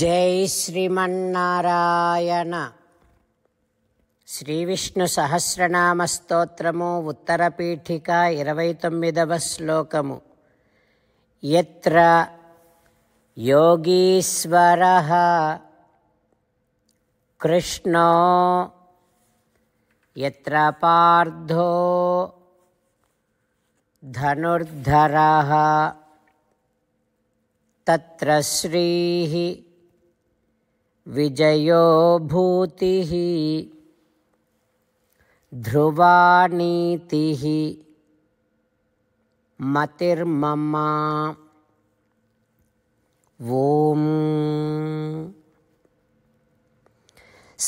జై శ్రీమన్నారాయణ శ్రీ విష్ణు సహస్రనామ స్తోత్రము ఉత్తరపీఠిక ఇరవై తొమ్మిదవ శ్లోకము ఎత్ర యోగీశ్వర కృష్ణో ఎత్ర పార్థో ధనుర్ధర త్రీ విజయోభూతి भूतिः ध्रुवानीतिः ఓం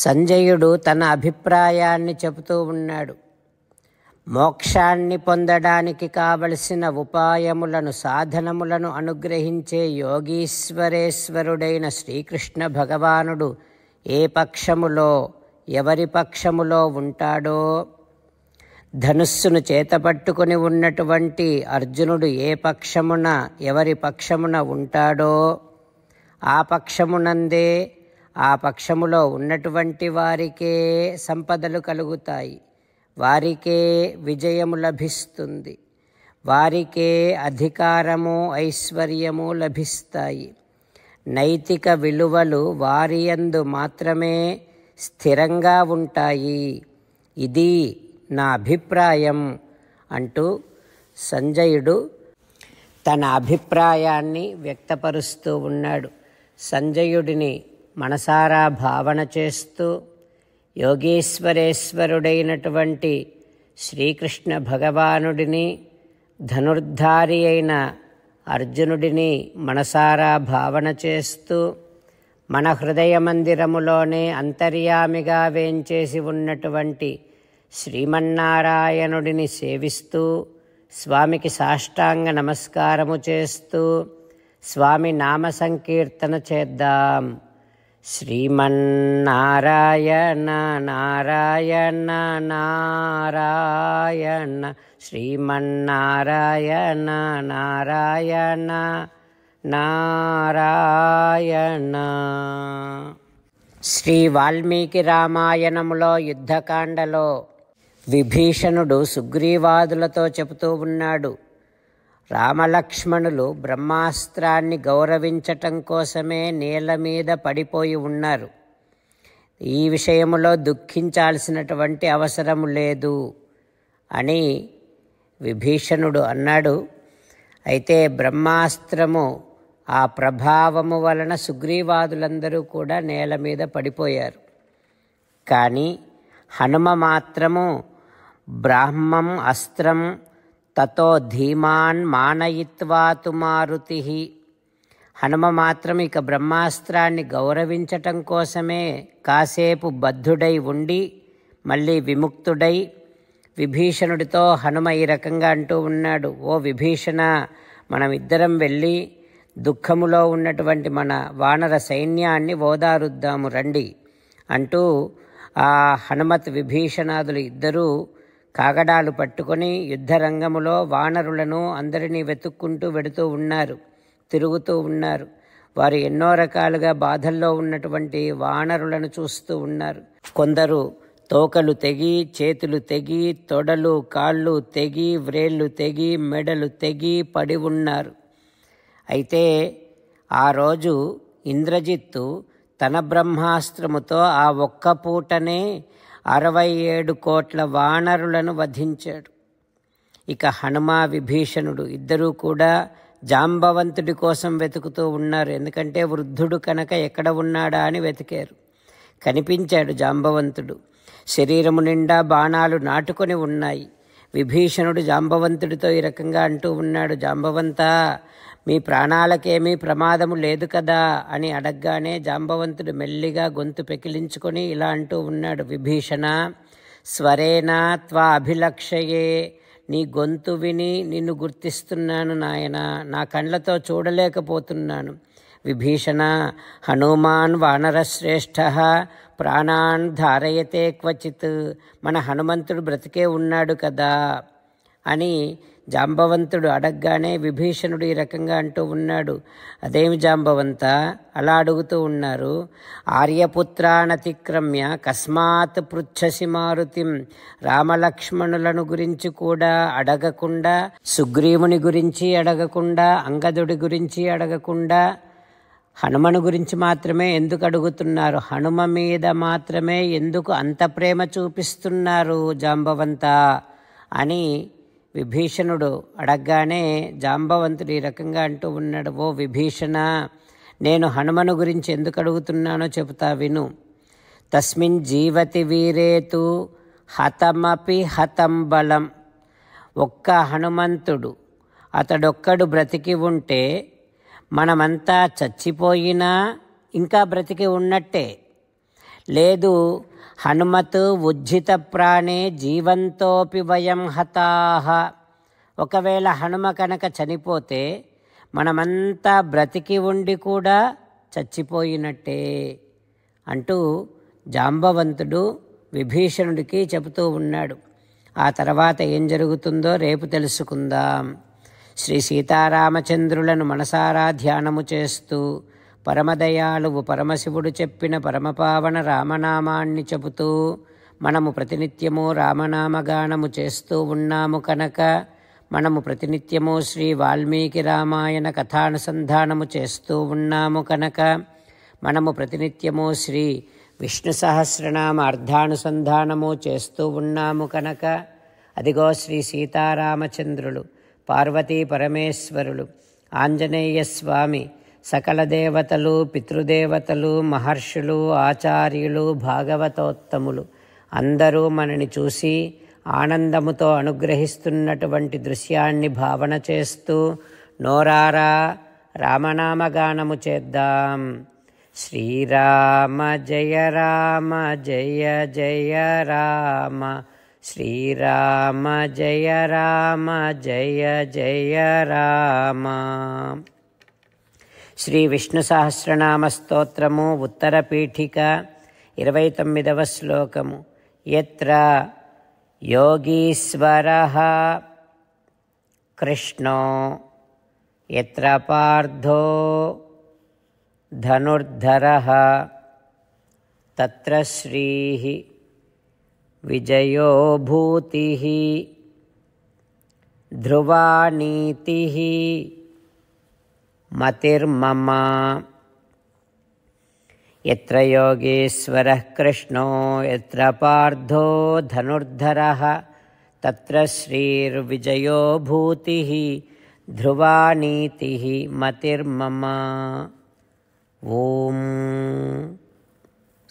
సంజయుడు తన అభిప్రాయాన్ని చెబుతూ ఉన్నాడు మోక్షాన్ని పొందడానికి కావలసిన ఉపాయములను సాధనములను అనుగ్రహించే యోగీశ్వరేశ్వరుడైన శ్రీకృష్ణ భగవానుడు ఏ పక్షములో ఎవరి పక్షములో ఉంటాడో ధనుస్సును చేతపట్టుకుని ఉన్నటువంటి అర్జునుడు ఏ పక్షమున ఎవరి పక్షమున ఉంటాడో ఆ పక్షమునందే ఆ పక్షములో ఉన్నటువంటి వారికే సంపదలు కలుగుతాయి వారికే విజయము లభిస్తుంది వారికే అధికారము ఐశ్వర్యము లభిస్తాయి నైతిక విలువలు వారి యందు మాత్రమే స్థిరంగా ఉంటాయి ఇది నా అభిప్రాయం అంటూ సంజయుడు తన అభిప్రాయాన్ని వ్యక్తపరుస్తూ ఉన్నాడు సంజయుడిని మనసారా భావన చేస్తూ యోగీశ్వరేశ్వరుడైనటువంటి శ్రీకృష్ణ భగవానుడిని ధనుర్ధారి అయిన అర్జునుడిని మనసారా భావన చేస్తూ మన హృదయ మందిరములోనే అంతర్యామిగా వేంచేసి ఉన్నటువంటి శ్రీమన్నారాయణుడిని సేవిస్తూ స్వామికి సాష్టాంగ నమస్కారము చేస్తూ స్వామి నామ సంకీర్తన చేద్దాం శ్రీమన్నారాయణ నారాయణ నారాయణ శ్రీమన్నారాయణ నారాయణ నారాయణ శ్రీ వాల్మీకి రామాయణములో యుద్ధకాండలో విభీషణుడు సుగ్రీవాదులతో చెబుతూ ఉన్నాడు రామలక్ష్మణులు బ్రహ్మాస్త్రాన్ని గౌరవించటం కోసమే నేల మీద పడిపోయి ఉన్నారు ఈ విషయంలో దుఃఖించాల్సినటువంటి అవసరం లేదు అని విభీషణుడు అన్నాడు అయితే బ్రహ్మాస్త్రము ఆ ప్రభావము వలన సుగ్రీవాదులందరూ కూడా నేల మీద పడిపోయారు కానీ హనుమ మాత్రము బ్రాహ్మం అస్త్రం తతో ధీమాన్ మానయిత్వాతు తుమారుతి హనుమ మాత్రం ఇక బ్రహ్మాస్త్రాన్ని గౌరవించటం కోసమే కాసేపు బద్ధుడై ఉండి మళ్ళీ విముక్తుడై విభీషణుడితో హనుమ ఈ రకంగా అంటూ ఉన్నాడు ఓ విభీషణ మనమిద్దరం వెళ్ళి దుఃఖములో ఉన్నటువంటి మన వానర సైన్యాన్ని ఓదారుద్దాము రండి అంటూ ఆ హనుమత్ విభీషణాదులు ఇద్దరూ కాగడాలు పట్టుకొని యుద్ధరంగములో వానరులను అందరినీ వెతుక్కుంటూ వెడుతూ ఉన్నారు తిరుగుతూ ఉన్నారు వారు ఎన్నో రకాలుగా బాధల్లో ఉన్నటువంటి వానరులను చూస్తూ ఉన్నారు కొందరు తోకలు తెగి చేతులు తెగి తొడలు కాళ్ళు తెగి వ్రేళ్ళు తెగి మెడలు తెగి పడి ఉన్నారు అయితే ఆ రోజు ఇంద్రజిత్తు తన బ్రహ్మాస్త్రముతో ఆ ఒక్క పూటనే అరవై ఏడు కోట్ల వానరులను వధించాడు ఇక హనుమా విభీషణుడు ఇద్దరూ కూడా జాంబవంతుడి కోసం వెతుకుతూ ఉన్నారు ఎందుకంటే వృద్ధుడు కనుక ఎక్కడ ఉన్నాడా అని వెతికారు కనిపించాడు జాంబవంతుడు శరీరము నిండా బాణాలు నాటుకొని ఉన్నాయి విభీషణుడు జాంబవంతుడితో ఈ రకంగా అంటూ ఉన్నాడు జాంబవంత మీ ప్రాణాలకేమీ ప్రమాదము లేదు కదా అని అడగ్గానే జాంబవంతుడు మెల్లిగా గొంతు పెకిలించుకొని ఇలా అంటూ ఉన్నాడు విభీషణ స్వరేనా త్వా అభిలక్షయే నీ గొంతు విని నిన్ను గుర్తిస్తున్నాను నాయన నా కండ్లతో చూడలేకపోతున్నాను విభీషణ హనుమాన్ వానరశ్రేష్ఠ ప్రాణాన్ ధారయతే క్వచిత్ మన హనుమంతుడు బ్రతికే ఉన్నాడు కదా అని జాంబవంతుడు అడగగానే విభీషణుడు ఈ రకంగా అంటూ ఉన్నాడు అదేమి జాంబవంత అలా అడుగుతూ ఉన్నారు ఆర్యపుత్రానతిక్రమ్య కస్మాత్ పృచ్ఛసి మారుతిం రామలక్ష్మణులను గురించి కూడా అడగకుండా సుగ్రీవుని గురించి అడగకుండా అంగదుడి గురించి అడగకుండా హనుమను గురించి మాత్రమే ఎందుకు అడుగుతున్నారు హనుమ మీద మాత్రమే ఎందుకు అంత ప్రేమ చూపిస్తున్నారు జాంబవంత అని విభీషణుడు అడగగానే జాంబవంతుడు ఈ రకంగా అంటూ ఉన్నాడు ఓ విభీషణ నేను హనుమను గురించి ఎందుకు అడుగుతున్నానో చెబుతా విను తస్మిన్ జీవతి వీరేతు హతమపి హతం బలం ఒక్క హనుమంతుడు అతడొక్కడు బ్రతికి ఉంటే మనమంతా చచ్చిపోయినా ఇంకా బ్రతికి ఉన్నట్టే లేదు హనుమత్ ఉజ్జిత ప్రాణే జీవంతోపి వయం హతాహ ఒకవేళ హనుమ కనుక చనిపోతే మనమంతా బ్రతికి ఉండి కూడా చచ్చిపోయినట్టే అంటూ జాంబవంతుడు విభీషణుడికి చెబుతూ ఉన్నాడు ఆ తర్వాత ఏం జరుగుతుందో రేపు తెలుసుకుందాం శ్రీ సీతారామచంద్రులను మనసారా ధ్యానము చేస్తూ పరమదయాళువు పరమశివుడు చెప్పిన పరమపావన రామనామాన్ని చెబుతూ మనము ప్రతినిత్యము రామనామగానము చేస్తూ ఉన్నాము కనుక మనము ప్రతినిత్యము శ్రీ వాల్మీకి రామాయణ కథానుసంధానము చేస్తూ ఉన్నాము కనుక మనము ప్రతినిత్యము శ్రీ విష్ణు సహస్రనామ అర్ధానుసంధానము చేస్తూ ఉన్నాము కనుక అదిగో శ్రీ సీతారామచంద్రులు పార్వతీ పరమేశ్వరులు ఆంజనేయ స్వామి సకల దేవతలు పితృదేవతలు మహర్షులు ఆచార్యులు భాగవతోత్తములు అందరూ మనని చూసి ఆనందముతో అనుగ్రహిస్తున్నటువంటి దృశ్యాన్ని భావన చేస్తూ నోరారా రామనామగానము చేద్దాం శ్రీరామ జయ రామ జయ జయ రామ श्रीराम जय राम जय जय राम శ్రీవిష్ణుసహస్రనామస్తోత్రము ఉత్తరపీఠిక ఇరవై తొమ్మిదవ శ్లోకము ఎత్ర యోగీశ్వర కృష్ణో ఎత్ర పార్థో ధనుర్ధర తత్ర శ్రీ विजयो भूति ध्रुवा नीतिः मतिर्मम यत्र योगेश्वरः कृष्णो यत्र पार्थो धनुर्धरः तत्र श्रीर्विजयो भूतिः ध्रुवा नीतिः मतिर्मम ॐ